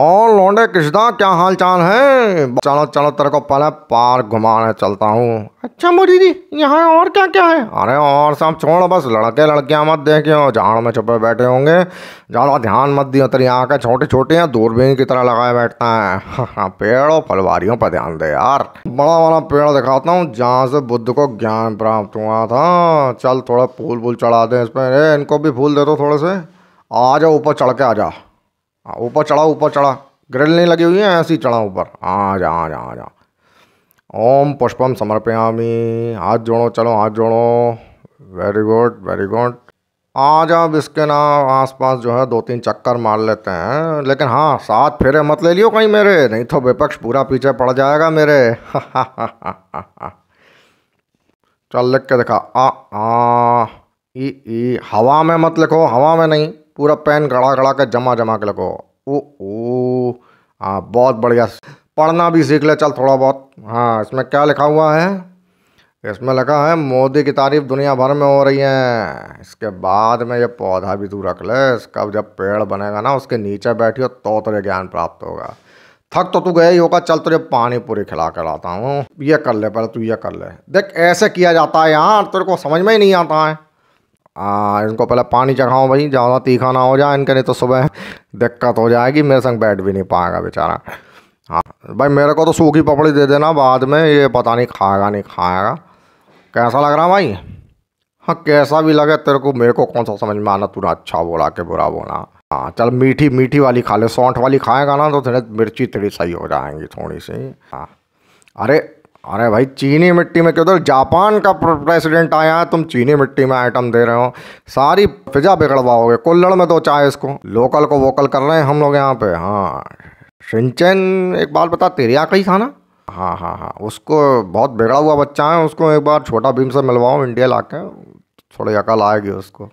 और लौंडे कृष्णा क्या हाल चाल है चलो चलो तेरे को पहले पार्क घुमाने चलता हूँ अच्छा मोदी जी यहाँ और क्या क्या है अरे और सब छोड़ बस लड़के लड़कियाँ मत हो झाड़ में छुपे बैठे होंगे ज़्यादा ध्यान मत दियो तेरी आँखें छोटी छोटे हैं दूरबीन की तरह लगाए बैठता है हाँ, हाँ, पेड़ और फलवारियों पर ध्यान दे यार बड़ा वाला पेड़ दिखाता हूँ जहाँ से बुद्ध को ज्ञान प्राप्त हुआ था चल थोड़ा फूल वूल चढ़ा इस इसमें इनको भी फूल दे दो थोड़े से आ जाओ ऊपर चढ़ के आ जा हाँ ऊपर चढ़ा ऊपर चढ़ा ग्रिल नहीं लगी हुई है ऐसी चढ़ा ऊपर हाँ जा हाँ जा हाँ जा ओम पुष्पम समर्पयामी हाथ जोड़ो चलो हाथ जोड़ो वेरी गुड वेरी गुड आ जाओ इसके ना आसपास जो है दो तीन चक्कर मार लेते हैं लेकिन हाँ साथ फेरे मत ले लियो कहीं मेरे नहीं तो विपक्ष पूरा पीछे पड़ जाएगा मेरे चल लिख के दिखा आ आ ई ई हवा में मत लिखो हवा में नहीं पूरा पेन गड़ा गड़ा कर जमा जमा के लगो ओ ओ हाँ बहुत बढ़िया पढ़ना भी सीख ले चल थोड़ा बहुत हाँ इसमें क्या लिखा हुआ है इसमें लिखा है मोदी की तारीफ दुनिया भर में हो रही है इसके बाद में ये पौधा भी तू रख ले इसका जब पेड़ बनेगा ना उसके नीचे बैठी हो तो तेरे ज्ञान प्राप्त होगा थक तो तू गया ही होगा चल तुझे पानी पूरी खिला कर आता हूँ ये कर ले पहले तू ये कर ले देख ऐसे किया जाता है यार तेरे को समझ में ही नहीं आता है हाँ इनको पहले पानी चखाओ भाई ज़्यादा तीखा ना हो जाए इनके नहीं तो सुबह दिक्कत हो जाएगी मेरे संग बैठ भी नहीं पाएगा बेचारा हाँ भाई मेरे को तो सूखी पपड़ी दे देना बाद में ये पता नहीं खाएगा नहीं खाएगा कैसा लग रहा भाई हाँ कैसा भी लगे तेरे को मेरे को कौन सा समझ में आना तूने अच्छा बोला के बुरा बोला हाँ चल मीठी मीठी वाली खा ले सौंठ वाली खाएगा ना तो थोड़े मिर्ची तेरी सही हो जाएंगी थोड़ी सी हाँ अरे अरे भाई चीनी मिट्टी में क्यों दो तो जापान का प्रेसिडेंट आया है तुम चीनी मिट्टी में आइटम दे रहे हो सारी फिजा बिगड़वाओगे कुल्लड़ में दो चाहे इसको लोकल को वोकल कर रहे हैं हम लोग यहाँ पे हाँ सिंचन एक बार बता तेरे आकई कहीं खाना हाँ हाँ हाँ उसको बहुत बिगड़ा हुआ बच्चा है उसको एक बार छोटा भीम से मिलवाओ इंडिया ला के थोड़ी अकल आएगी उसको